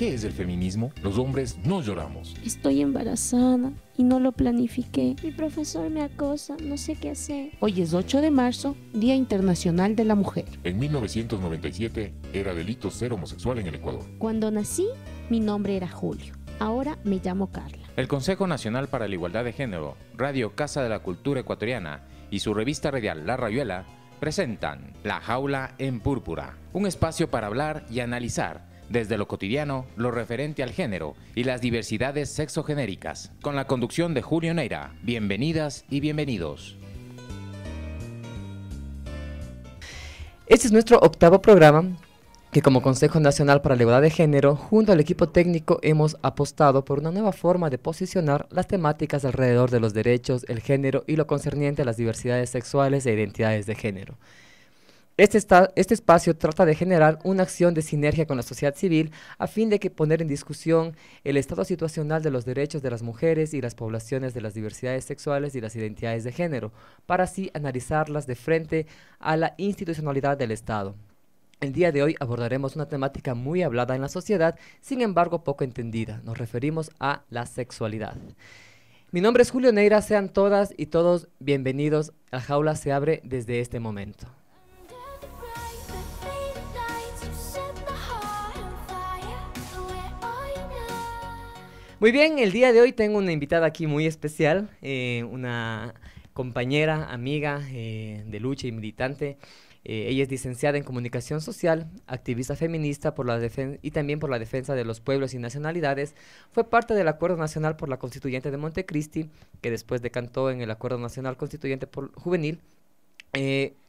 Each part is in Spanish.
¿Qué es el feminismo? Los hombres no lloramos. Estoy embarazada y no lo planifiqué. Mi profesor me acosa, no sé qué hacer. Hoy es 8 de marzo, Día Internacional de la Mujer. En 1997 era delito ser homosexual en el Ecuador. Cuando nací, mi nombre era Julio. Ahora me llamo Carla. El Consejo Nacional para la Igualdad de Género, Radio Casa de la Cultura Ecuatoriana y su revista radial La Rayuela presentan La Jaula en Púrpura, un espacio para hablar y analizar desde lo cotidiano, lo referente al género y las diversidades sexogenéricas, con la conducción de Julio Neira. Bienvenidas y bienvenidos. Este es nuestro octavo programa que como Consejo Nacional para la Igualdad de Género, junto al equipo técnico hemos apostado por una nueva forma de posicionar las temáticas alrededor de los derechos, el género y lo concerniente a las diversidades sexuales e identidades de género. Este, este, espacio trata de generar una acción de sinergia con la sociedad civil a fin de que poner en discusión el estado situacional de los derechos de las mujeres y las poblaciones de las diversidades sexuales y las identidades de género, para así analizarlas de frente a la institucionalidad del Estado. El día de hoy abordaremos una temática muy hablada en la sociedad, sin embargo poco entendida. Nos referimos a la sexualidad. Mi nombre es Julio Neira, sean todas y todos bienvenidos. La jaula se abre desde este momento. Muy bien, el día de hoy tengo una invitada aquí muy especial, eh, una compañera, amiga eh, de lucha y militante. Eh, ella es licenciada en comunicación social, activista feminista por la y también por la defensa de los pueblos y nacionalidades. Fue parte del Acuerdo Nacional por la Constituyente de Montecristi, que después decantó en el Acuerdo Nacional Constituyente por Juvenil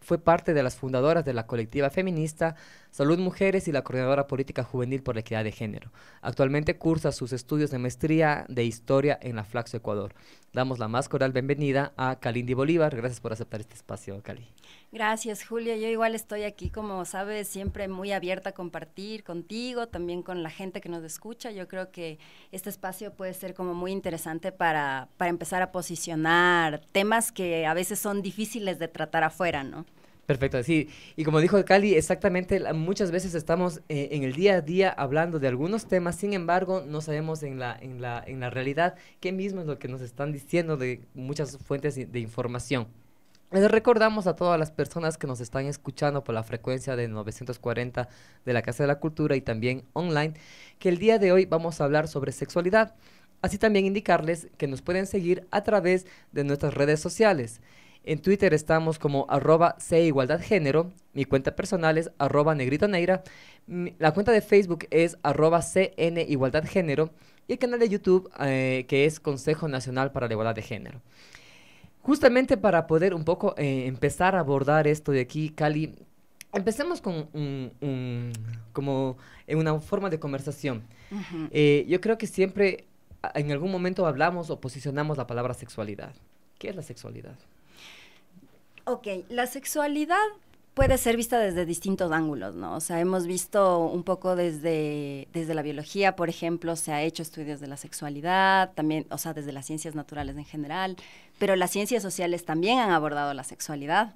fue parte de las fundadoras de la colectiva feminista Salud Mujeres y la coordinadora política juvenil por la equidad de género. Actualmente cursa sus estudios de maestría de historia en la Flaxo Ecuador. Damos la más cordial bienvenida a Kalindi Bolívar. Gracias por aceptar este espacio, Cali. Gracias, Julia. Yo igual estoy aquí, como sabes, siempre muy abierta a compartir contigo, también con la gente que nos escucha. Yo creo que este espacio puede ser como muy interesante para, para empezar a posicionar temas que a veces son difíciles de tratar afuera, ¿no? Perfecto, sí. Y como dijo Cali, exactamente, muchas veces estamos eh, en el día a día hablando de algunos temas, sin embargo, no sabemos en la, en la, en la realidad qué mismo es lo que nos están diciendo de muchas fuentes de información. Les recordamos a todas las personas que nos están escuchando por la frecuencia de 940 de la Casa de la Cultura y también online que el día de hoy vamos a hablar sobre sexualidad. Así también indicarles que nos pueden seguir a través de nuestras redes sociales. En Twitter estamos como arroba Género. Mi cuenta personal es arroba Negrito La cuenta de Facebook es arroba Género. Y el canal de YouTube eh, que es Consejo Nacional para la Igualdad de Género. Justamente para poder un poco eh, empezar a abordar esto de aquí, Cali, Empecemos con como una forma de conversación. Eh, yo creo que siempre en algún momento hablamos o posicionamos la palabra sexualidad. ¿Qué es la sexualidad? Ok, la sexualidad puede ser vista desde distintos ángulos, ¿no? O sea, hemos visto un poco desde, desde la biología, por ejemplo, se ha hecho estudios de la sexualidad, también, o sea, desde las ciencias naturales en general, pero las ciencias sociales también han abordado la sexualidad.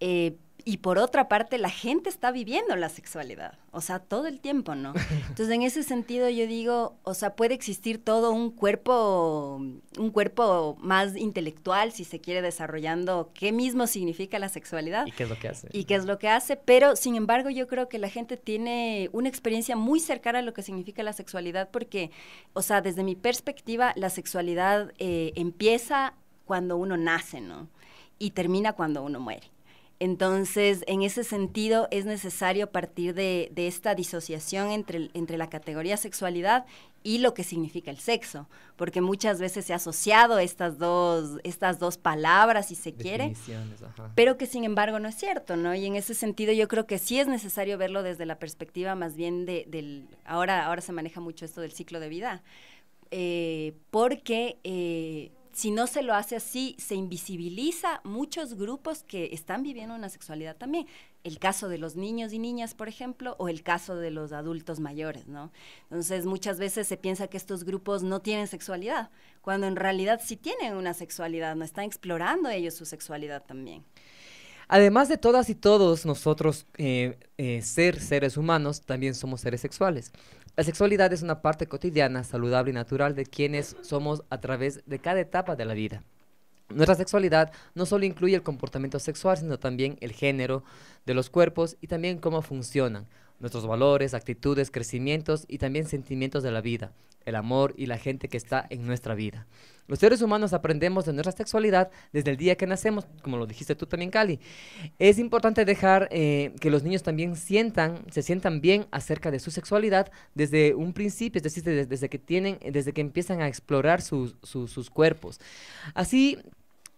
Eh, y por otra parte la gente está viviendo la sexualidad, o sea, todo el tiempo, ¿no? Entonces, en ese sentido yo digo, o sea, puede existir todo un cuerpo un cuerpo más intelectual si se quiere desarrollando qué mismo significa la sexualidad y qué es lo que hace. Y qué es lo que hace, pero sin embargo, yo creo que la gente tiene una experiencia muy cercana a lo que significa la sexualidad porque, o sea, desde mi perspectiva, la sexualidad eh, empieza cuando uno nace, ¿no? Y termina cuando uno muere. Entonces, en ese sentido, es necesario partir de, esta disociación entre, la categoría sexualidad y lo que significa el sexo, porque muchas veces se ha asociado estas dos, estas dos palabras, si se quiere, pero que sin embargo no es cierto, ¿no? Y en ese sentido yo creo que sí es necesario verlo desde la perspectiva más bien de, del, ahora, ahora se maneja mucho esto del ciclo de vida, eh, porque eh, si no se lo hace así, se invisibiliza muchos grupos que están viviendo una sexualidad también. El caso de los niños y niñas, por ejemplo, o el caso de los adultos mayores, ¿no? Entonces, muchas veces se piensa que estos grupos no tienen sexualidad, cuando en realidad sí tienen una sexualidad, no están explorando ellos su sexualidad también. Además de todas y todos nosotros eh, eh, ser seres humanos, también somos seres sexuales. La sexualidad es una parte cotidiana, saludable y natural de quienes somos a través de cada etapa de la vida. Nuestra sexualidad no solo incluye el comportamiento sexual, sino también el género de los cuerpos y también cómo funcionan nuestros valores, actitudes, crecimientos y también sentimientos de la vida, el amor y la gente que está en nuestra vida. Los seres humanos aprendemos de nuestra sexualidad desde el día que nacemos, como lo dijiste tú también, Cali. Es importante dejar eh, que los niños también sientan, se sientan bien acerca de su sexualidad desde un principio, es decir, desde, que tienen, desde que empiezan a explorar sus, cuerpos. Así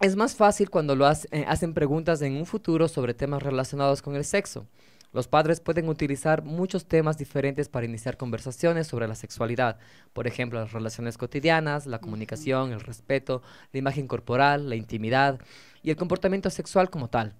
es más fácil cuando lo eh, hacen preguntas en un futuro sobre temas relacionados con el sexo. Los padres pueden utilizar muchos temas diferentes para iniciar conversaciones sobre la sexualidad, por ejemplo, las relaciones cotidianas, la comunicación, el respeto, la imagen corporal, la intimidad y el comportamiento sexual como tal.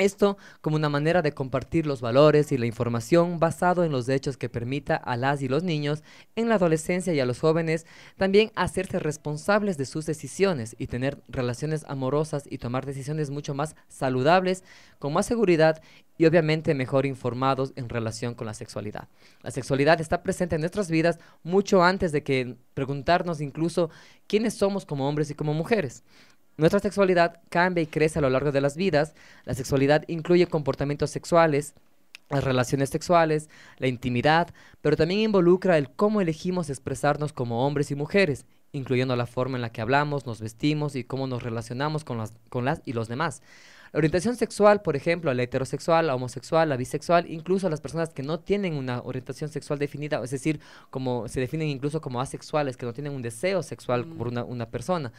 Esto como una manera de compartir los valores y la información basado en los hechos que permita a las y los niños en la adolescencia y a los jóvenes también hacerse responsables de sus decisiones y tener relaciones amorosas y tomar decisiones mucho más saludables, con más seguridad y obviamente mejor informados en relación con la sexualidad. La sexualidad está presente en nuestras vidas mucho antes de que preguntarnos incluso quiénes somos como hombres y como mujeres. Nuestra sexualidad cambia y crece a lo largo de las vidas. La sexualidad incluye comportamientos sexuales, las relaciones sexuales, la intimidad, pero también involucra el cómo elegimos expresarnos como hombres y mujeres, incluyendo la forma en la que hablamos, nos vestimos y cómo nos relacionamos con las, y los demás. La orientación sexual, por ejemplo, la heterosexual, la homosexual, la bisexual, incluso las personas que no tienen una orientación sexual definida, es decir, como se definen incluso como asexuales, que no tienen un deseo sexual por una persona.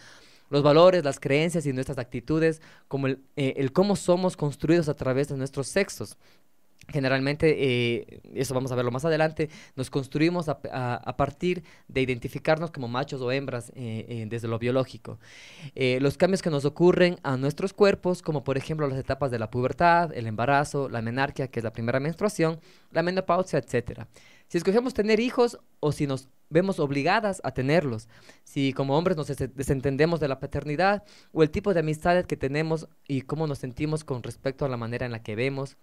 Los valores, las creencias y nuestras actitudes, como eh, el, cómo somos construidos a través de nuestros sexos. Generalmente, eh, eso vamos a verlo más adelante, nos construimos a, partir de identificarnos como machos o hembras eh, desde lo biológico. los cambios que nos ocurren a nuestros cuerpos, como por ejemplo las etapas de la pubertad, el embarazo, la menarquia, que es la primera menstruación, la menopausia, etcétera. Si escogemos tener hijos o si nos vemos obligadas a tenerlos, si como hombres nos desentendemos de la paternidad o el tipo de amistades que tenemos y cómo nos sentimos con respecto a la manera en la que vemos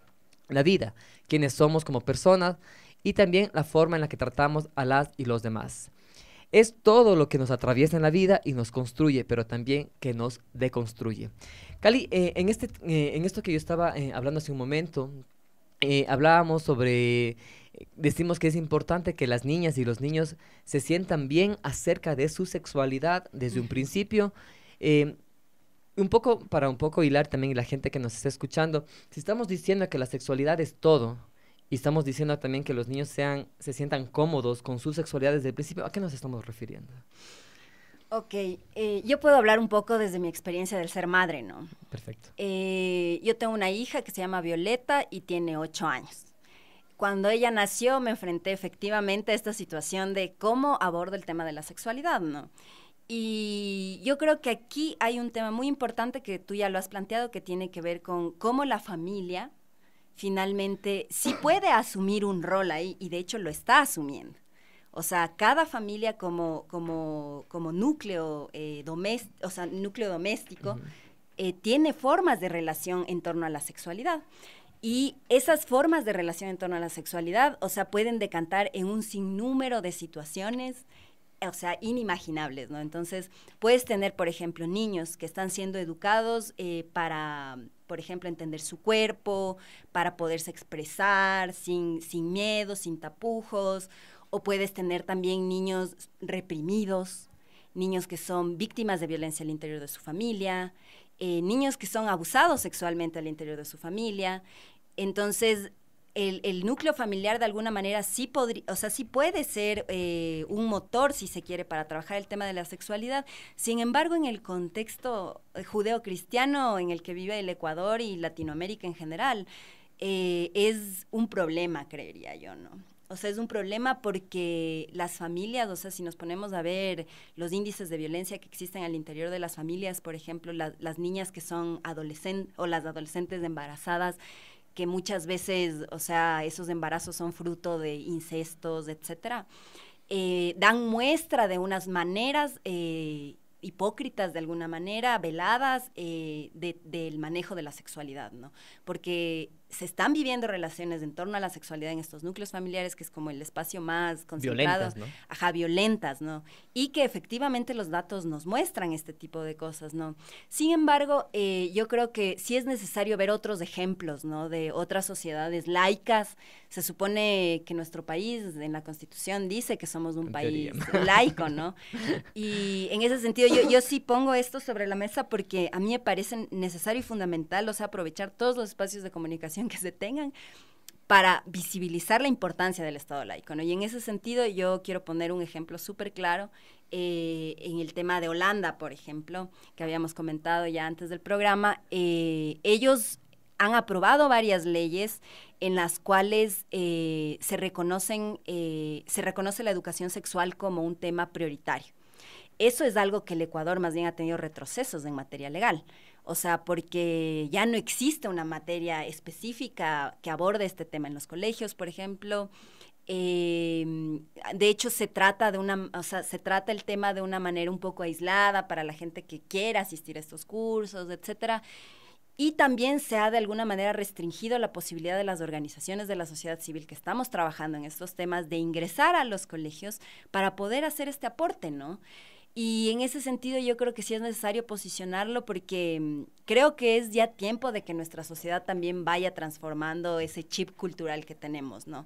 la vida, quiénes somos como personas y también la forma en la que tratamos a las y los demás. Es todo lo que nos atraviesa en la vida y nos construye, pero también que nos deconstruye. Cali, eh, en, este, eh, en esto que yo estaba eh, hablando hace un momento, hablábamos sobre decimos que es importante que las niñas y los niños se sientan bien acerca de su sexualidad desde un principio. Eh, un poco, para un poco hilar también la gente que nos está escuchando, si estamos diciendo que la sexualidad es todo y estamos diciendo también que los niños sean, se sientan cómodos con su sexualidad desde el principio, ¿a qué nos estamos refiriendo? Ok, eh, yo puedo hablar un poco desde mi experiencia del ser madre, ¿no? Perfecto. Eh, yo tengo una hija que se llama Violeta y tiene ocho años cuando ella nació me enfrenté efectivamente a esta situación de cómo abordo el tema de la sexualidad, ¿no? Y yo creo que aquí hay un tema muy importante que tú ya lo has planteado, que tiene que ver con cómo la familia finalmente sí puede asumir un rol ahí y de hecho lo está asumiendo. O sea, cada familia como, como, como núcleo, eh, doméstico, o sea, núcleo doméstico eh, tiene formas de relación en torno a la sexualidad. Y esas formas de relación en torno a la sexualidad, o sea, pueden decantar en un sinnúmero de situaciones, o sea, inimaginables, ¿no? Entonces, puedes tener, por ejemplo, niños que están siendo educados eh, para, por ejemplo, entender su cuerpo, para poderse expresar sin, sin miedo, sin tapujos, o puedes tener también niños reprimidos, niños que son víctimas de violencia al interior de su familia, eh, niños que son abusados sexualmente al interior de su familia. Entonces, el, núcleo familiar de alguna manera sí, o sea, sí puede ser eh, un motor, si se quiere, para trabajar el tema de la sexualidad. Sin embargo, en el contexto eh, judeocristiano en el que vive el Ecuador y Latinoamérica en general, es un problema, creería yo, ¿no? O sea, es un problema porque las familias, o sea, si nos ponemos a ver los índices de violencia que existen al interior de las familias, por ejemplo, las niñas que son adolescentes o las adolescentes embarazadas, que muchas veces, o sea, esos embarazos son fruto de incestos, etcétera, eh, dan muestra de unas maneras eh, hipócritas de alguna manera, veladas, eh, del manejo de la sexualidad, ¿no? Porque se están viviendo relaciones en torno a la sexualidad en estos núcleos familiares, que es como el espacio más concentrado. Violentas, ¿no? Ajá, violentas, ¿no? Y que efectivamente los datos nos muestran este tipo de cosas, ¿no? Sin embargo, eh, yo creo que sí es necesario ver otros ejemplos, ¿no? De otras sociedades laicas. Se supone que nuestro país, en la Constitución, dice que somos un país laico, ¿no? Y en ese sentido, yo, yo sí pongo esto sobre la mesa porque a mí me parece necesario y fundamental, o aprovechar todos los espacios de comunicación que se tengan para visibilizar la importancia del Estado laico. Y en ese sentido yo quiero poner un ejemplo súper claro eh, en el tema de Holanda, por ejemplo, que habíamos comentado ya antes del programa. Eh, ellos han aprobado varias leyes en las cuales eh, se reconoce la educación sexual como un tema prioritario. Eso es algo que el Ecuador más bien ha tenido retrocesos en materia legal. O sea, porque ya no existe una materia específica que aborde este tema en los colegios, por ejemplo. Em, de hecho, se trata de una, o sea, se trata el tema de una manera un poco aislada para la gente que quiera asistir a estos cursos, etcétera. Y también se ha de alguna manera restringido la posibilidad de las organizaciones de la sociedad civil que estamos trabajando en estos temas de ingresar a los colegios para poder hacer este aporte, ¿no? Y en ese sentido yo creo que sí es necesario posicionarlo porque mm, creo que es ya tiempo de que nuestra sociedad también vaya transformando ese chip cultural que tenemos, ¿no?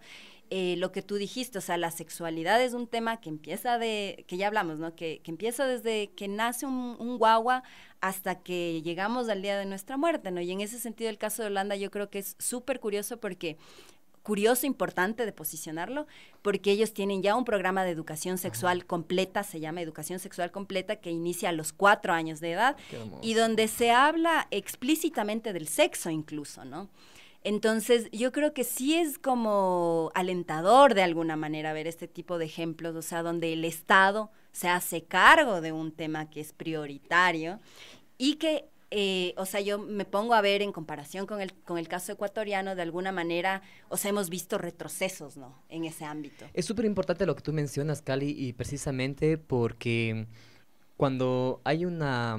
Eh, lo que tú dijiste, o sea, la sexualidad es un tema que empieza de, que ya hablamos, ¿no? Que, que empieza desde que nace un, guagua hasta que llegamos al día de nuestra muerte, ¿no? Y en ese sentido el caso de Holanda yo creo que es súper curioso porque curioso, importante de posicionarlo, porque ellos tienen ya un programa de educación sexual completa, se llama Educación Sexual Completa, que inicia a los cuatro años de edad y donde se habla explícitamente del sexo incluso, ¿no? Entonces, yo creo que sí es como alentador de alguna manera ver este tipo de ejemplos, o sea, donde el Estado se hace cargo de un tema que es prioritario y que eh, o sea, yo me pongo a ver en comparación con el, con el caso ecuatoriano, de alguna manera, o sea, hemos visto retrocesos, En ese ámbito. Es súper importante lo que tú mencionas, Cali, y precisamente porque cuando hay una,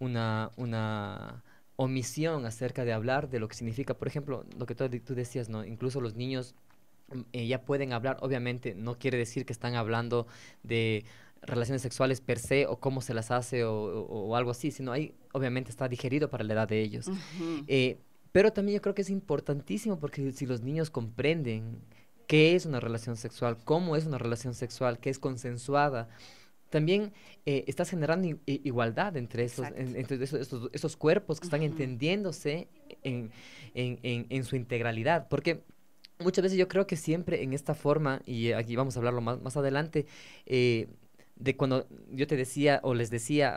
una, omisión acerca de hablar de lo que significa, por ejemplo, lo que tú, decías, ¿no? Incluso los niños mm, eh, ya pueden hablar, obviamente no quiere decir que están hablando de relaciones sexuales per se o cómo se las hace o, algo así, sino ahí obviamente está digerido para la edad de ellos. Eh, pero también yo creo que es importantísimo porque si los niños comprenden qué es una relación sexual, cómo es una relación sexual, qué es consensuada, también eh, está generando igualdad entre esos, esos, cuerpos que están entendiéndose en, su integralidad. Porque muchas veces yo creo que siempre en esta forma, y aquí vamos a hablarlo más, más adelante, eh, de cuando yo te decía o les decía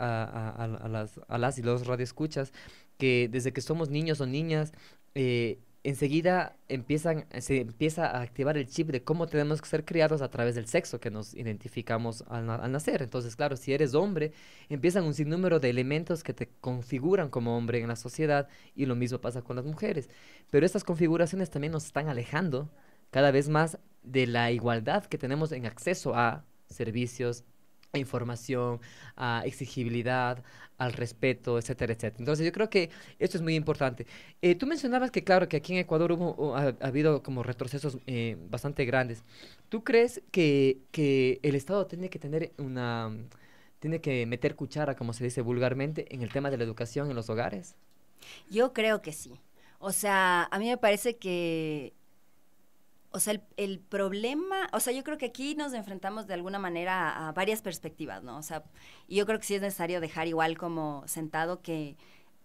a, las, a las, y los radioescuchas que desde que somos niños o niñas, eh, enseguida empiezan, se empieza a activar el chip de cómo tenemos que ser criados a través del sexo que nos identificamos al, al, nacer. Entonces, claro, si eres hombre, empiezan un sinnúmero de elementos que te configuran como hombre en la sociedad y lo mismo pasa con las mujeres. Pero estas configuraciones también nos están alejando cada vez más de la igualdad que tenemos en acceso a servicios, información, a exigibilidad, al respeto, etcétera, etcétera. Entonces yo creo que esto es muy importante. Eh, tú mencionabas que claro que aquí en Ecuador ha, habido como retrocesos eh, bastante grandes. ¿Tú crees que, que, el Estado tiene que tener una tiene que meter cuchara, como se dice vulgarmente, en el tema de la educación en los hogares? Yo creo que sí. O sea, a mí me parece que o sea, el, el, problema, o sea, yo creo que aquí nos enfrentamos de alguna manera a, varias perspectivas, ¿no? O sea, yo creo que sí es necesario dejar igual como sentado que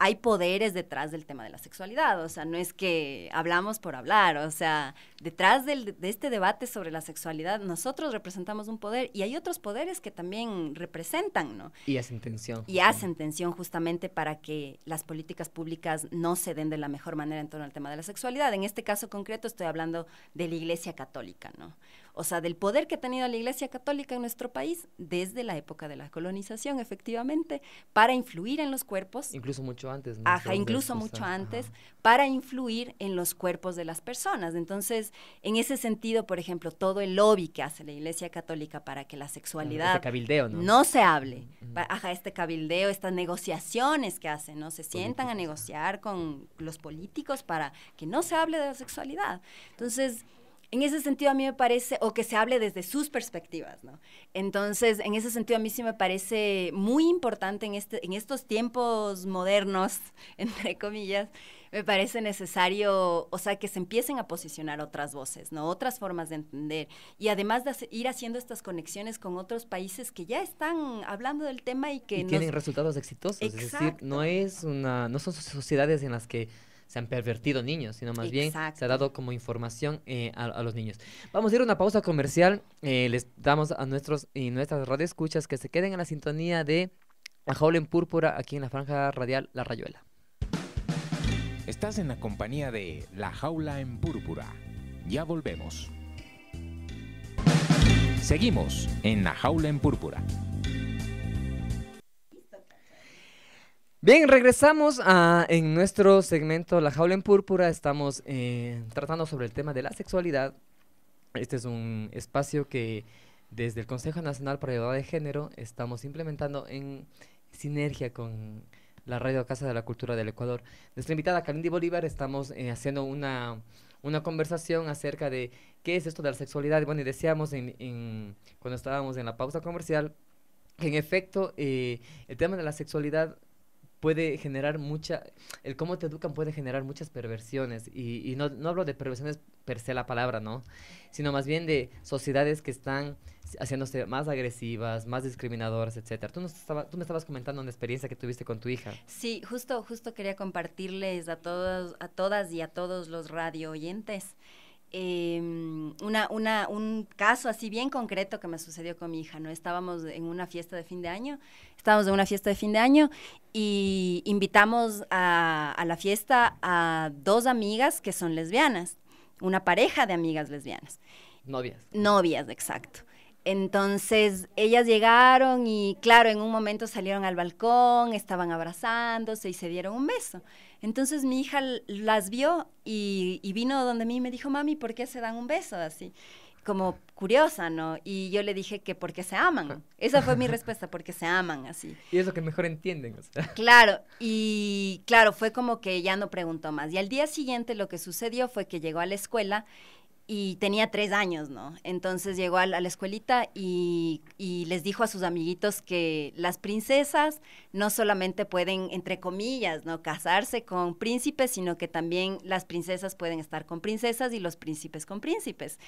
hay poderes detrás del tema de la sexualidad, o sea, no es que hablamos por hablar, o sea, detrás de este debate sobre la sexualidad nosotros representamos un poder y hay otros poderes que también representan, ¿no? Y hacen tensión. Y hacen tensión justamente para que las políticas públicas no se den de la mejor manera en torno al tema de la sexualidad. En este caso concreto estoy hablando de la Iglesia Católica, ¿no? o sea, del poder que ha tenido la Iglesia Católica en nuestro país desde la época de la colonización, efectivamente, para influir en los cuerpos. Incluso mucho antes. Ajá, incluso mucho antes, para influir en los cuerpos de las personas. Entonces, en ese sentido, por ejemplo, todo el lobby que hace la Iglesia Católica para que la sexualidad... Este cabildeo, ¿no? no se hable. Ajá, este cabildeo, estas negociaciones que hacen, ¿no? Se sientan a negociar con los políticos para que no se hable de la sexualidad. Entonces en ese sentido a mí me parece, o que se hable desde sus perspectivas, ¿no? Entonces, en ese sentido a mí sí me parece muy importante en, este, en estos tiempos modernos, entre comillas, me parece necesario, o sea, que se empiecen a posicionar otras voces, ¿no? Otras formas de entender. Y además de ir haciendo estas conexiones con otros países que ya están hablando del tema y que... tienen resultados exitosos, es decir, no, es una, no son sociedades en las que se han pervertido niños, sino más bien se ha dado como información eh, a, los niños. Vamos a ir a una pausa comercial. Eh, les damos a nuestros y nuestras radioescuchas que se queden en la sintonía de La Jaula en Púrpura aquí en la franja radial La Rayuela. Estás en la compañía de La Jaula en Púrpura. Ya volvemos. Seguimos en La Jaula en Púrpura. Bien, regresamos a, en nuestro segmento La Jaula en Púrpura. Estamos eh, tratando sobre el tema de la sexualidad. Este es un espacio que desde el Consejo Nacional para la Igualdad de Género estamos implementando en sinergia con la Radio Casa de la Cultura del Ecuador. Nuestra invitada Karindi Bolívar estamos eh, haciendo una, conversación acerca de qué es esto de la sexualidad. bueno, y decíamos en, cuando estábamos en la pausa comercial, que en efecto, eh, el tema de la sexualidad puede generar mucha, el cómo te educan puede generar muchas perversiones. Y, y no, no, hablo de perversiones per se la palabra, ¿no? Sino más bien de sociedades que están haciéndose más agresivas, más discriminadoras, etc. Tú, nos tú me estabas comentando una experiencia que tuviste con tu hija. Sí, justo, justo quería compartirles a, todos, a todas y a todos los radio oyentes. Em, un caso así bien concreto que me sucedió con mi hija, ¿no? Estábamos en una fiesta de fin de año, estábamos en una fiesta de fin de año y invitamos a la fiesta a dos amigas que son lesbianas, una pareja de amigas lesbianas. Novias. Novias, exacto. Entonces ellas llegaron y claro, en un momento salieron al balcón, estaban abrazándose y se dieron un beso. Entonces mi hija las vio y, vino donde mí y me dijo, mami, ¿por qué se dan un beso así? Como curiosa, ¿no? Y yo le dije que porque se aman. Esa fue mi respuesta, porque se aman así. Y es lo que mejor entienden. O Claro, y claro, fue como que ya no preguntó más. Y al día siguiente lo que sucedió fue que llegó a la escuela y tenía tres años, ¿no? Entonces llegó a, la escuelita y, les dijo a sus amiguitos que las princesas no solamente pueden, entre comillas, ¿no? Casarse con príncipes, sino que también las princesas pueden estar con princesas y los príncipes con príncipes.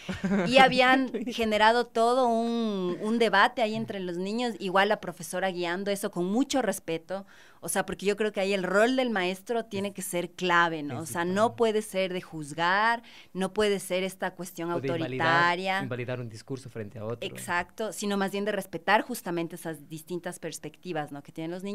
Y habían generado todo un, debate ahí entre los niños, igual la profesora guiando eso con mucho respeto, o sea, porque yo creo que ahí el rol del maestro tiene que ser clave, ¿no? O sea, no puede ser de juzgar, no puede ser esta cuestión autoritaria. Invalidar, un discurso frente a otro. Exacto, sino más bien de respetar justamente esas distintas perspectivas, ¿no? Que tienen los niños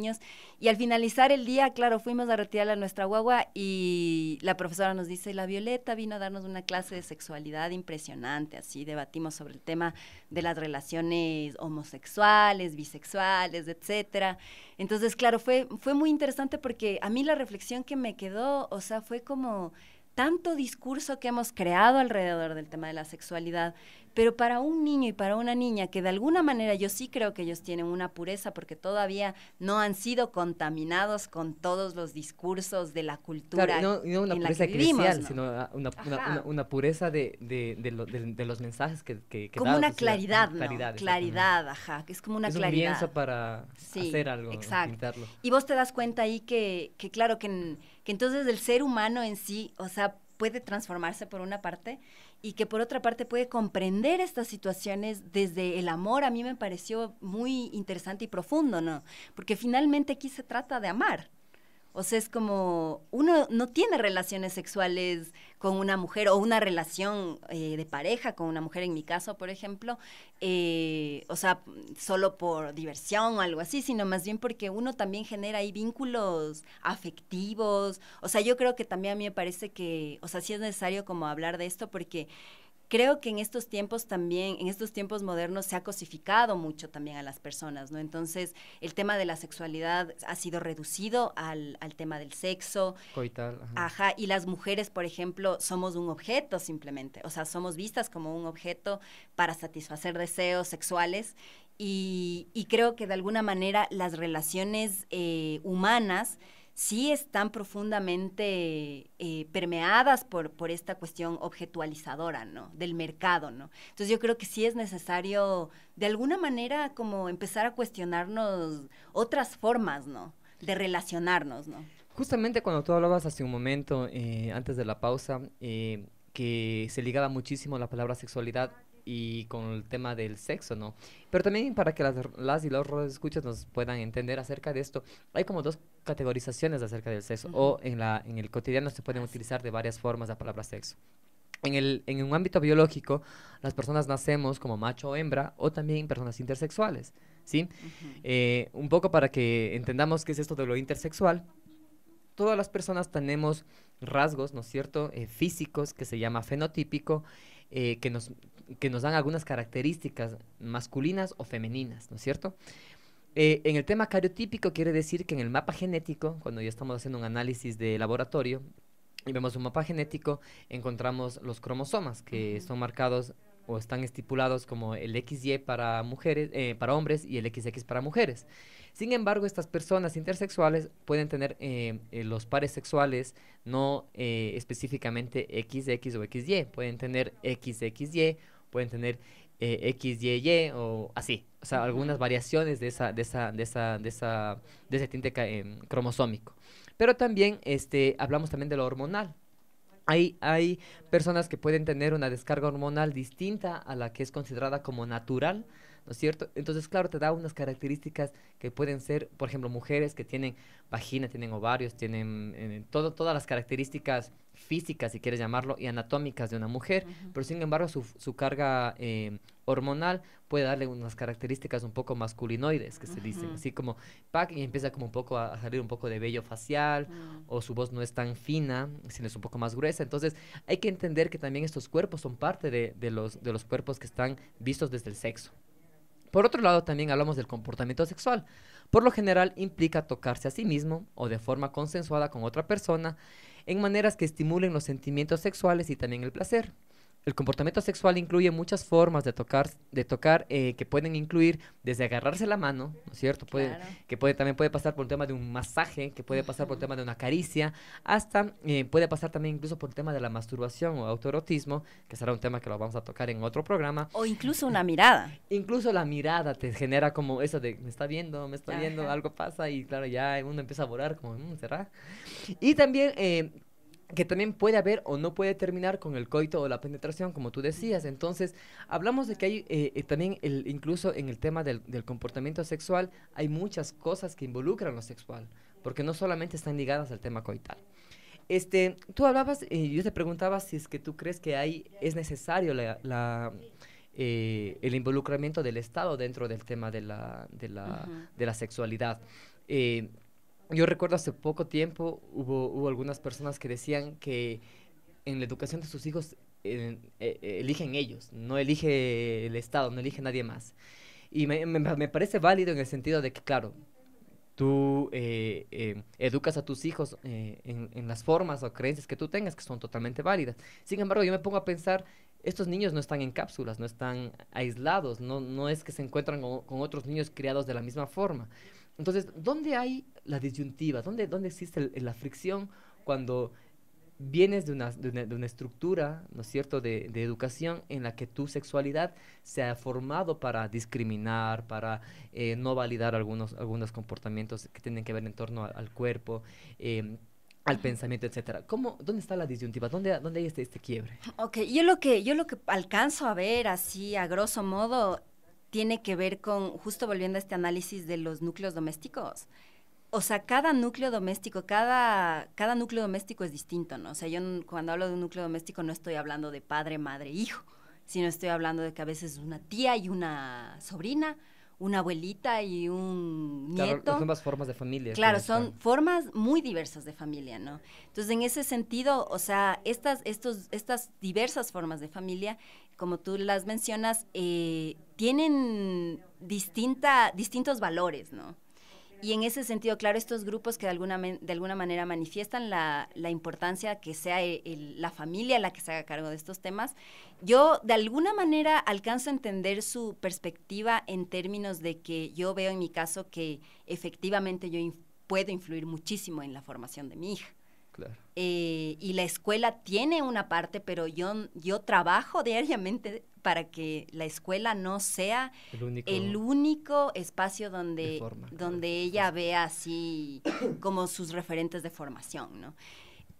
y al finalizar el día, claro, fuimos a retirar a nuestra guagua y la profesora nos dice, la Violeta vino a darnos una clase de sexualidad impresionante, así debatimos sobre el tema de las relaciones homosexuales, bisexuales, etcétera. Entonces, claro, fue, fue muy interesante porque a mí la reflexión que me quedó, o sea, fue como tanto discurso que hemos creado alrededor del tema de la sexualidad, pero para un niño y para una niña que de alguna manera yo sí creo que ellos tienen una pureza porque todavía no han sido contaminados con todos los discursos de la cultura. no, una en pureza la que sino ah, una, pureza de, de, de, pureza de, los mensajes que, que, Como una claridad, Claridad, claridad ajá. Es como una es claridad. Un para hacer algo, Y vos te das cuenta ahí que, claro, que, que entonces el ser humano en sí, o sea, puede transformarse por una parte y que por otra parte puede comprender estas situaciones desde el amor, a mí me pareció muy interesante y profundo, ¿no? Porque finalmente aquí se trata de amar. O sea, es como uno no tiene relaciones sexuales con una mujer o una relación eh, de pareja con una mujer, en mi caso, por ejemplo, eh, o sea, solo por diversión o algo así, sino más bien porque uno también genera ahí vínculos afectivos. O sea, yo creo que también a mí me parece que, o sea, sí es necesario como hablar de esto porque creo que en estos tiempos también, en estos tiempos modernos, se ha cosificado mucho también a las personas, ¿no? Entonces, el tema de la sexualidad ha sido reducido al, tema del sexo. Coital. Ajá. Y las mujeres, por ejemplo, somos un objeto simplemente. O sea, somos vistas como un objeto para satisfacer deseos sexuales. Y, creo que de alguna manera las relaciones eh, humanas sí están profundamente eh, permeadas por, esta cuestión objetualizadora, Del mercado, Entonces yo creo que sí es necesario, de alguna manera, como empezar a cuestionarnos otras formas, De relacionarnos, Justamente cuando tú hablabas hace un momento, eh, antes de la pausa, eh, que se ligaba muchísimo la palabra sexualidad y con el tema del sexo, ¿no? Pero también para que las, las y los escuchas nos puedan entender acerca de esto, hay como dos categorizaciones acerca del sexo, o en, la, en el cotidiano se pueden utilizar de varias formas la palabra sexo. En, el, en un ámbito biológico, las personas nacemos como macho o hembra, o también personas intersexuales, ¿sí? Eh, un poco para que entendamos qué es esto de lo intersexual, todas las personas tenemos rasgos, ¿no es cierto?, eh, físicos que se llama fenotípico, eh, que, nos, que nos dan algunas características masculinas o femeninas, ¿no es cierto? Eh, en el tema cariotípico quiere decir que en el mapa genético, cuando ya estamos haciendo un análisis de laboratorio y vemos un mapa genético, encontramos los cromosomas que son marcados o están estipulados como el XY para, mujeres, eh, para hombres y el XX para mujeres. Sin embargo, estas personas intersexuales pueden tener eh, eh, los pares sexuales no específicamente XX o XY, pueden tener XXY, pueden tener XYY o así, o sea, algunas variaciones de, esa, de, esa, de, esa, de, esa, de ese tinte em, cromosómico. Pero también este, hablamos también de lo hormonal. Hay, personas que pueden tener una descarga hormonal distinta a la que es considerada como natural, ¿no es cierto? Entonces, claro, te da unas características que pueden ser, por ejemplo, mujeres que tienen vagina, tienen ovarios, tienen eh, todo, todas las características físicas, si quieres llamarlo, y anatómicas de una mujer, pero sin embargo su, su carga eh, hormonal puede darle unas características un poco masculinoides, que se dicen, así como pack y empieza como un poco a, salir un poco de vello facial, mm. o su voz no es tan fina, sino es un poco más gruesa. Entonces hay que entender que también estos cuerpos son parte de los, de los cuerpos que están vistos desde el sexo. Por otro lado, también hablamos del comportamiento sexual. Por lo general implica tocarse a sí mismo o de forma consensuada con otra persona en maneras que estimulen los sentimientos sexuales y también el placer. El comportamiento sexual incluye muchas formas de tocar, de tocar eh, que pueden incluir desde agarrarse la mano, ¿no es cierto? Puede, Que puede, también puede pasar por el tema de un masaje, que puede pasar por el tema de una caricia, hasta eh, puede pasar también incluso por el tema de la masturbación o autoerotismo, que será un tema que lo vamos a tocar en otro programa. O incluso una mirada. Incluso la mirada te genera como eso de, me está viendo, me está viendo, algo pasa y claro, ya uno empieza a volar como, mm, ¿será? Y también... Eh, que también puede haber o no puede terminar con el coito o la penetración, como tú decías. Entonces, hablamos de que hay eh, eh, también, el, incluso en el tema del, comportamiento sexual, hay muchas cosas que involucran lo sexual, porque no solamente están ligadas al tema coital. Este, tú hablabas, y eh, yo te preguntaba si es que tú crees que hay, es necesario la, el involucramiento del Estado dentro del tema de la, de la, de la sexualidad yo recuerdo hace poco tiempo hubo, hubo algunas personas que decían que en la educación de sus hijos eh, eh, eh, eligen ellos, no elige el Estado, no elige nadie más. Y me, parece válido en el sentido de que, claro, tú educas a tus hijos en, las formas o creencias que tú tengas, que son totalmente válidas. Sin embargo, yo me pongo a pensar, estos niños no están en cápsulas, no están aislados, no, no es que se encuentran con otros niños criados de la misma forma. Entonces, ¿dónde hay la disyuntiva? ¿Dónde, dónde existe la fricción cuando vienes de una, de una, estructura, ¿no es cierto?, de, educación en la que tu sexualidad se ha formado para discriminar, para eh, no validar algunos, algunos comportamientos que tienen que ver en torno al cuerpo. Em, al pensamiento, etcétera. ¿Cómo, dónde está la disyuntiva? ¿Dónde, dónde hay este, este quiebre? Ok, yo lo que, yo lo que alcanzo a ver así a grosso modo tiene que ver con, justo volviendo a este análisis de los núcleos domésticos. O sea, cada núcleo doméstico, cada, cada núcleo doméstico es distinto, ¿no? O sea, yo cuando hablo de un núcleo doméstico no estoy hablando de padre, madre, hijo, sino estoy hablando de que a veces una tía y una sobrina, una abuelita y un nieto. Claro, son más formas de familia. Claro, son formas muy diversas de familia, ¿no? Entonces, en ese sentido, o sea, estas, estos, estas diversas formas de familia como tú las mencionas, eh, tienen distinta, distintos valores, ¿no? Y en ese sentido, claro, estos grupos que de alguna, de alguna manera manifiestan la, la importancia que sea eh, la familia la que se haga cargo de estos temas, yo de alguna manera alcanzo a entender su perspectiva en términos de que yo veo en mi caso que efectivamente yo puedo influir muchísimo en la formación de mi hija. Eh, y la escuela tiene una parte, pero yo, yo trabajo diariamente para que la escuela no sea el único, espacio donde, donde ella vea así como sus referentes de formación, ¿no?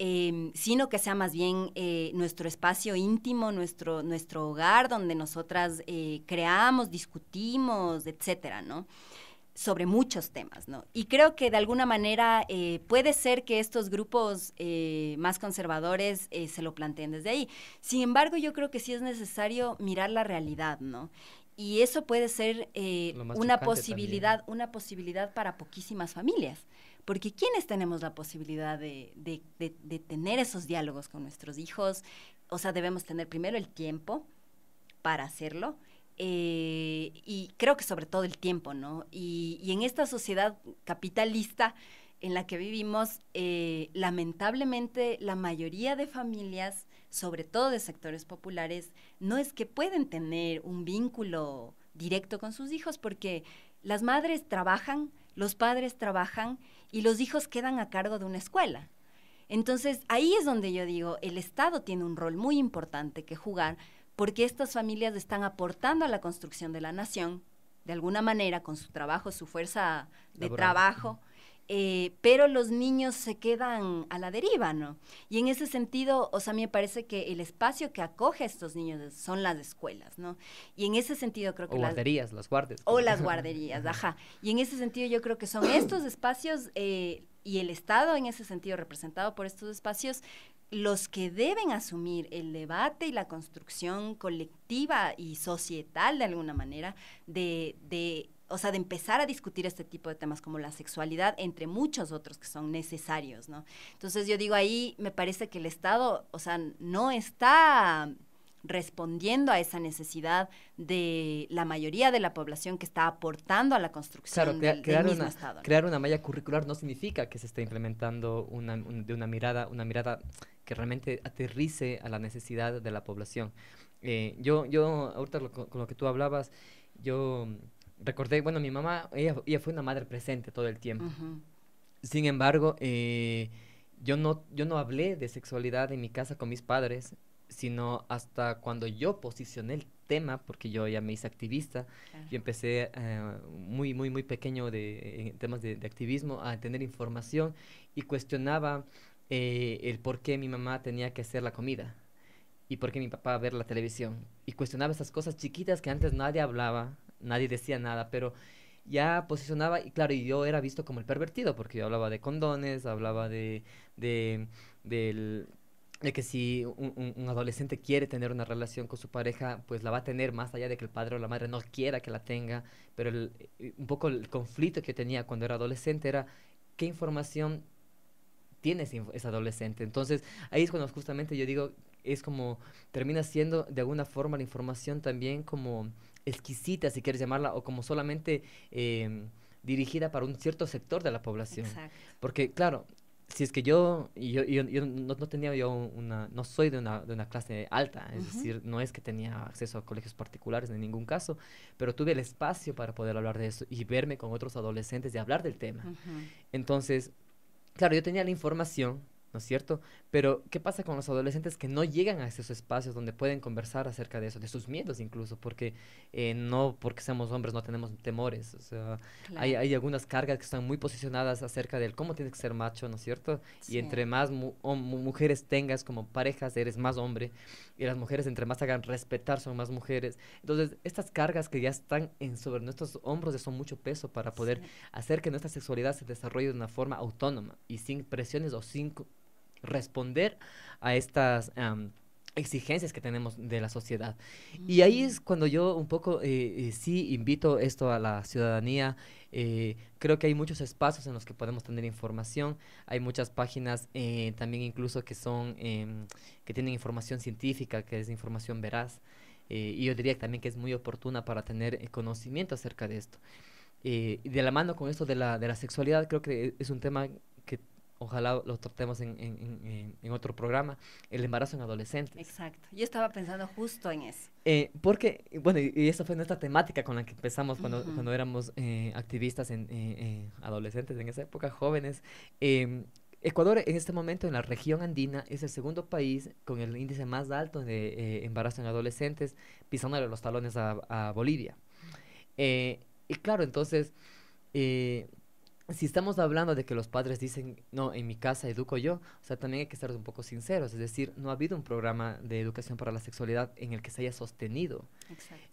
Em, sino que sea más bien eh, nuestro espacio íntimo, nuestro, nuestro hogar donde nosotras eh, creamos, discutimos, etcétera, ¿no? sobre muchos temas, ¿no? Y creo que de alguna manera eh, puede ser que estos grupos eh, más conservadores eh, se lo planteen desde ahí. Sin embargo, yo creo que sí es necesario mirar la realidad, ¿no? Y eso puede ser una posibilidad, una posibilidad para poquísimas familias. Porque ¿quiénes tenemos la posibilidad de tener esos diálogos con nuestros hijos, o sea, debemos tener primero el tiempo para hacerlo eh, y creo que sobre todo el tiempo, ¿no? Y, en esta sociedad capitalista en la que vivimos, eh, lamentablemente la mayoría de familias, sobre todo de sectores populares, no es que pueden tener un vínculo directo con sus hijos porque las madres trabajan, los padres trabajan y los hijos quedan a cargo de una escuela. Entonces, ahí es donde yo digo, el Estado tiene un rol muy importante que jugar porque estas familias están aportando a la construcción de la nación, de alguna manera, con su trabajo, su fuerza de trabajo. Eh, pero los niños se quedan a la deriva, ¿no? Y en ese sentido, o sea, a mí me parece que el espacio que acoge a estos niños son las escuelas, ¿no? Y en ese sentido creo que... O las guarderías, las guardias. O las guarderías, ajá. Y en ese sentido yo creo que son estos espacios eh, y el Estado en ese sentido representado por estos espacios los que deben asumir el debate y la construcción colectiva y societal de alguna manera de, de o sea, de empezar a discutir este tipo de temas como la sexualidad, entre muchos otros que son necesarios, ¿no? Entonces yo digo, ahí me parece que el Estado, o sea, no está respondiendo a esa necesidad de la mayoría de la población que está aportando a la construcción del, Estado. Crear una malla curricular no significa que se esté implementando una, de una mirada, una mirada que realmente aterrice a la necesidad de la población. Eh, yo, yo, ahorita con lo que tú hablabas, yo recordé, bueno, mi mamá, ella, fue una madre presente todo el tiempo. Sin embargo, eh, yo, no, yo no hablé de sexualidad en mi casa con mis padres, sino hasta cuando yo posicioné el tema, porque yo ya me hice activista, y empecé eh, muy, muy, muy pequeño de, en temas de, de activismo a tener información y cuestionaba eh, el por qué mi mamá tenía que hacer la comida y por qué mi papá ver la televisión. Y cuestionaba esas cosas chiquitas que antes nadie hablaba, nadie decía nada, pero ya posicionaba, y claro, y yo era visto como el pervertido, porque yo hablaba de condones, hablaba de, de, que si un, adolescente quiere tener una relación con su pareja, pues la va a tener más allá de que el padre o la madre no quiera que la tenga, pero eh, un poco el conflicto que tenía cuando era adolescente era qué información tienes es adolescente. Entonces, ahí es cuando justamente yo digo, es como, termina siendo de alguna forma la información también como exquisita, si quieres llamarla, o como solamente em, dirigida para un cierto sector de la población. Porque, claro, si es que yo, yo, yo, no, tenía yo una, no soy de una, de clase alta, es decir, no es que tenía acceso a colegios particulares en ningún caso, pero tuve el espacio para poder hablar de eso y verme con otros adolescentes y hablar del tema. Entonces, Claro, yo tenía la información ¿no es cierto? Pero, ¿qué pasa con los adolescentes que no llegan a esos espacios donde pueden conversar acerca de eso, de sus miedos incluso? Porque eh, no porque seamos hombres no tenemos temores. O sea, hay, hay, algunas cargas que están muy posicionadas acerca del cómo tienes que ser macho, ¿no es cierto? Y entre más mujeres tengas como parejas, eres más hombre. Y las mujeres, entre más hagan respetar, son más mujeres. Entonces, estas cargas que ya están en sobre nuestros hombros son mucho peso para poder hacer que nuestra sexualidad se desarrolle de una forma autónoma y sin presiones o sin responder a estas exigencias que tenemos de la sociedad. Y ahí mm. es cuando yo un poco eh, eh, sí invito esto a la ciudadanía. Eh, creo que hay muchos espacios en los que podemos tener información. Hay muchas páginas también incluso que son em, que tienen información científica, que es información veraz. y yo diría también que es muy oportuna para tener conocimiento acerca de esto. de la mano con esto de la, de la sexualidad, creo que es un tema que ojalá lo tratemos en, en, en, en, otro programa, el embarazo en adolescentes. Exacto, yo estaba pensando justo en eso. Eh, porque, bueno, y, esa fue nuestra temática con la que empezamos cuando, cuando éramos eh, activistas en eh, adolescentes, en esa época jóvenes. Em, Ecuador en este momento en la región andina es el segundo país con el índice más alto de embarazo en adolescentes, pisándole los talones a, Bolivia. y claro, entonces si estamos hablando de que los padres dicen, no, en mi casa educo yo, o sea, también hay que ser un poco sinceros, es decir, no ha habido un programa de educación para la sexualidad en el que se haya sostenido.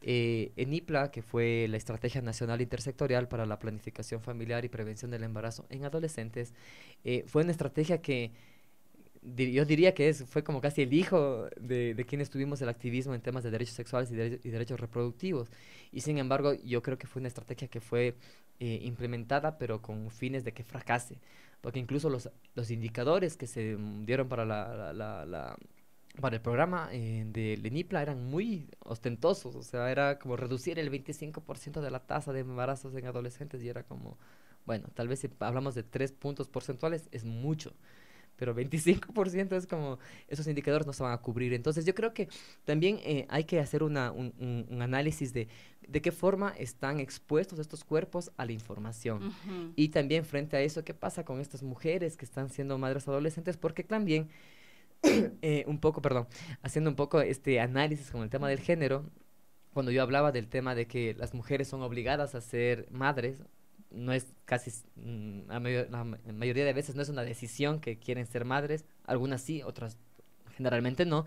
Eh, en IPLA, que fue la Estrategia Nacional Intersectorial para la Planificación Familiar y Prevención del Embarazo en Adolescentes, eh, fue una estrategia que yo diría que fue como casi el hijo de, de quienes tuvimos el activismo en temas de derechos sexuales y, derechos reproductivos. Y sin embargo, yo creo que fue una estrategia que fue eh, implementada, pero con fines de que fracase. Porque incluso los, los indicadores que se dieron para, la, para el programa eh, de Lenipla eran muy ostentosos. O sea, era como reducir el 25% de la tasa de embarazos en adolescentes. Y era como, bueno, tal vez si hablamos de tres puntos porcentuales, es mucho pero 25% es como esos indicadores no se van a cubrir. Entonces yo creo que también eh, hay que hacer un, análisis de de qué forma están expuestos estos cuerpos a la información. Y también frente a eso, ¿qué pasa con estas mujeres que están siendo madres adolescentes? Porque también, eh, un poco, perdón, haciendo un poco este análisis con el tema del género, cuando yo hablaba del tema de que las mujeres son obligadas a ser madres no es casi, mm, la, mayoría de veces no es una decisión que quieren ser madres, algunas sí, otras generalmente no,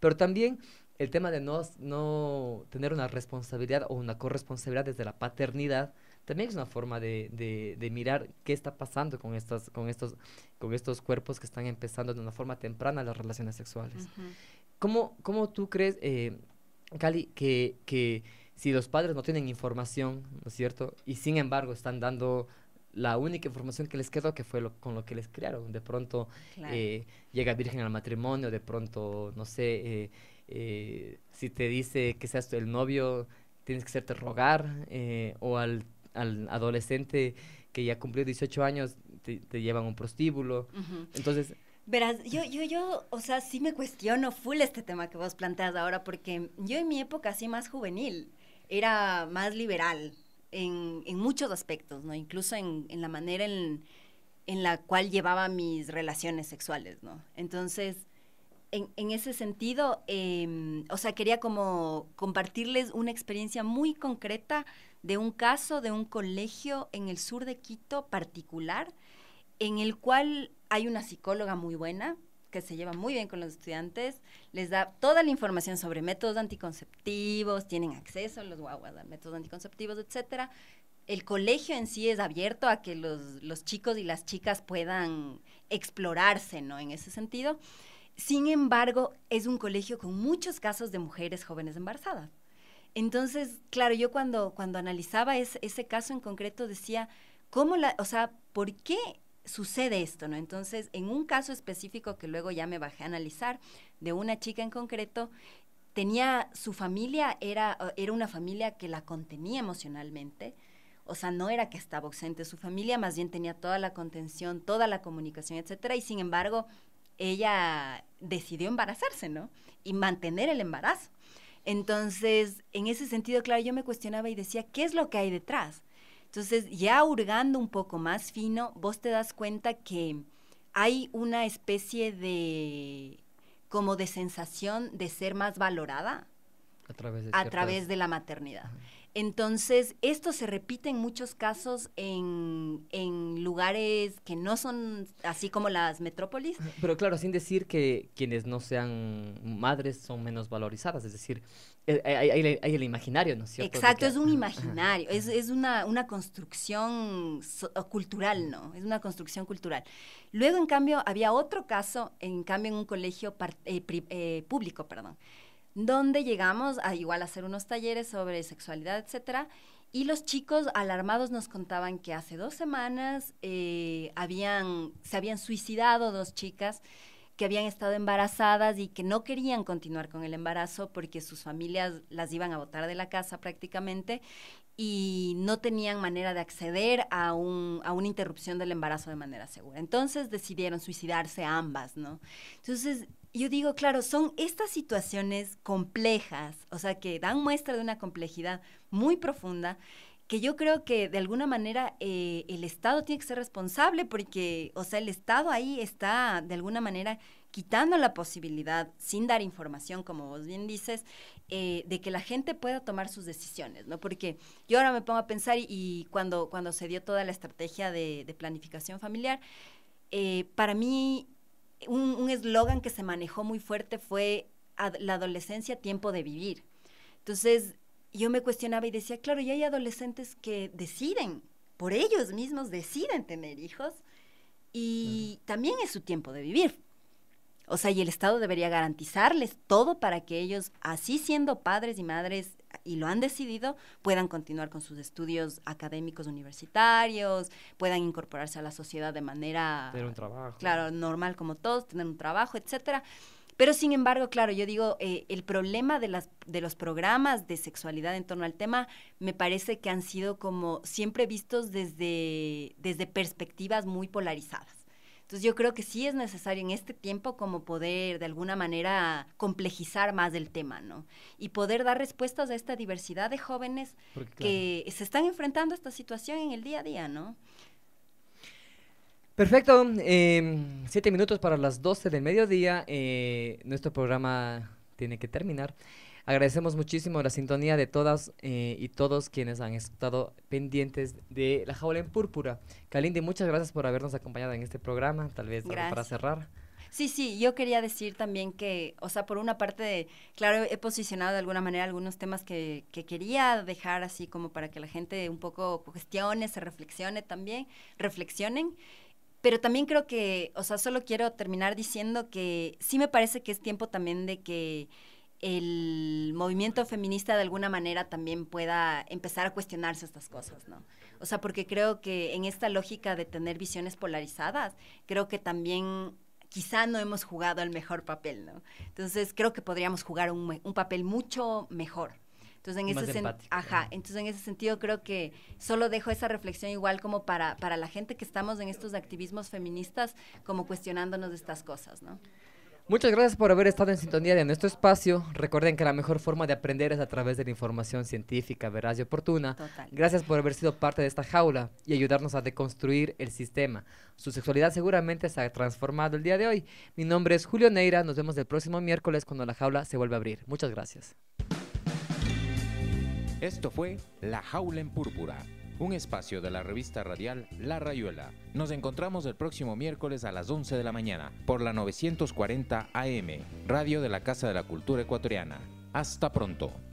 pero también el tema de no, no tener una responsabilidad o una corresponsabilidad desde la paternidad también es una forma de, mirar qué está pasando con, estas, con, estos, con estos cuerpos que están empezando de una forma temprana las relaciones sexuales. ¿Cómo, tú crees, eh, Cali, que si los padres no tienen información, ¿no es cierto? Y sin embargo están dando la única información que les quedó, que fue lo, con lo que les criaron. De pronto eh, llega virgen al matrimonio, de pronto, no sé, eh, eh, si te dice que seas el novio, tienes que hacerte rogar, o al, adolescente que ya cumplió 18 años, te, llevan un prostíbulo. Entonces... Verás, yo, yo, yo, o sea, sí me cuestiono full este tema que vos planteas ahora, porque yo en mi época así más juvenil, era más liberal en, muchos aspectos, ¿no? Incluso en, la manera en, la cual llevaba mis relaciones sexuales, ¿no? Entonces, en, ese sentido, em, o sea, quería como compartirles una experiencia muy concreta de un caso de un colegio en el sur de Quito particular, en el cual hay una psicóloga muy buena, que se lleva muy bien con los estudiantes, les da toda la información sobre métodos anticonceptivos, tienen acceso a los guaguas métodos anticonceptivos, etcétera. El colegio en sí es abierto a que los, chicos y las chicas puedan explorarse, ¿no? En ese sentido. Sin embargo, es un colegio con muchos casos de mujeres jóvenes embarazadas. Entonces, claro, yo cuando, cuando analizaba ese, ese caso en concreto decía, ¿cómo la, o sea, por qué sucede esto, ¿no? Entonces, en un caso específico que luego ya me bajé a analizar, de una chica en concreto, tenía su familia, era, era una familia que la contenía emocionalmente, o sea, no era que estaba ausente su familia, más bien tenía toda la contención, toda la comunicación, etcétera, y sin embargo, ella decidió embarazarse, ¿no? Y mantener el embarazo. Entonces, en ese sentido, claro, yo me cuestionaba y decía, ¿qué es lo que hay detrás? Entonces, ya hurgando un poco más fino, vos te das cuenta que hay una especie de como de sensación de ser más valorada a través de, la maternidad. Entonces, esto se repite en muchos casos en, en, lugares que no son así como las metrópolis. Pero claro, sin decir que quienes no sean madres son menos valorizadas, es decir, eh, eh, hay, el imaginario, ¿no es cierto? Exacto, es un imaginario, es, una, construcción eh, cultural, ¿no? Es una construcción cultural. Luego, en cambio, había otro caso, en cambio, en un colegio público, perdón, donde llegamos a igual a hacer unos talleres sobre sexualidad, etcétera, y los chicos alarmados nos contaban que hace dos semanas habían, se habían suicidado dos chicas, que habían estado embarazadas y que no querían continuar con el embarazo porque sus familias las iban a botar de la casa prácticamente y no tenían manera de acceder a, un, a una interrupción del embarazo de manera segura. Entonces decidieron suicidarse ambas, ¿no? Entonces yo digo, claro, son estas situaciones complejas, o sea, que dan muestra de una complejidad muy profunda que yo creo que de alguna manera eh, el Estado tiene que ser responsable porque, o sea, el Estado ahí está de alguna manera quitando la posibilidad, sin dar información, como vos bien dices, eh, de que la gente pueda tomar sus decisiones, ¿no? Porque yo ahora me pongo a pensar y, cuando, cuando se dio toda la estrategia de, planificación familiar, eh, para mí un eslogan que se manejó muy fuerte fue la adolescencia, tiempo de vivir. Entonces, yo me cuestionaba y decía, claro, y hay adolescentes que deciden, por ellos mismos deciden tener hijos y también es su tiempo de vivir. O sea, y el Estado debería garantizarles todo para que ellos, así siendo padres y madres, y lo han decidido, puedan continuar con sus estudios académicos universitarios, puedan incorporarse a la sociedad de manera... un trabajo. Claro, normal como todos, tener un trabajo, etcétera. Pero sin embargo, claro, yo digo, eh, el problema de, las, de los programas de sexualidad en torno al tema me parece que han sido como siempre vistos desde, desde perspectivas muy polarizadas. Entonces yo creo que sí es necesario en este tiempo como poder de alguna manera complejizar más el tema, ¿no? Y poder dar respuestas a esta diversidad de jóvenes que se están enfrentando a esta situación en el día a día, ¿no? Perfecto, em, siete minutos para las doce del mediodía. Eh, nuestro programa tiene que terminar. Agradecemos muchísimo la sintonía de todas eh, y todos quienes han estado pendientes de La Jaula en Púrpura. Kalindi, muchas gracias por habernos acompañado en este programa, tal vez para cerrar. Sí, sí, yo quería decir también que, o sea, por una parte, claro, he posicionado de alguna manera algunos temas que, quería dejar así como para que la gente un poco cuestione, se reflexione también, reflexionen pero también creo que, o sea, solo quiero terminar diciendo que sí me parece que es tiempo también de que el movimiento feminista de alguna manera también pueda empezar a cuestionarse estas cosas, ¿no? O sea, porque creo que en esta lógica de tener visiones polarizadas, creo que también quizá no hemos jugado el mejor papel, ¿no? Entonces creo que podríamos jugar un, papel mucho mejor entonces, en ese ajá, entonces en ese sentido creo que solo dejo esa reflexión igual como para, para la gente que estamos en estos activismos feministas, como cuestionándonos de estas cosas, ¿no? Muchas gracias por haber estado en sintonía de nuestro espacio. Recuerden que la mejor forma de aprender es a través de la información científica, veraz y oportuna. Gracias por haber sido parte de esta jaula y ayudarnos a deconstruir el sistema. Su sexualidad seguramente se ha transformado el día de hoy. Mi nombre es Julio Neira. Nos vemos el próximo miércoles cuando la jaula se vuelve a abrir. Muchas gracias. Esto fue La Jaula en Púrpura, un espacio de la revista radial La Rayuela. Nos encontramos el próximo miércoles a las 11 de la mañana por la 940 AM, Radio de la Casa de la Cultura Ecuatoriana. Hasta pronto.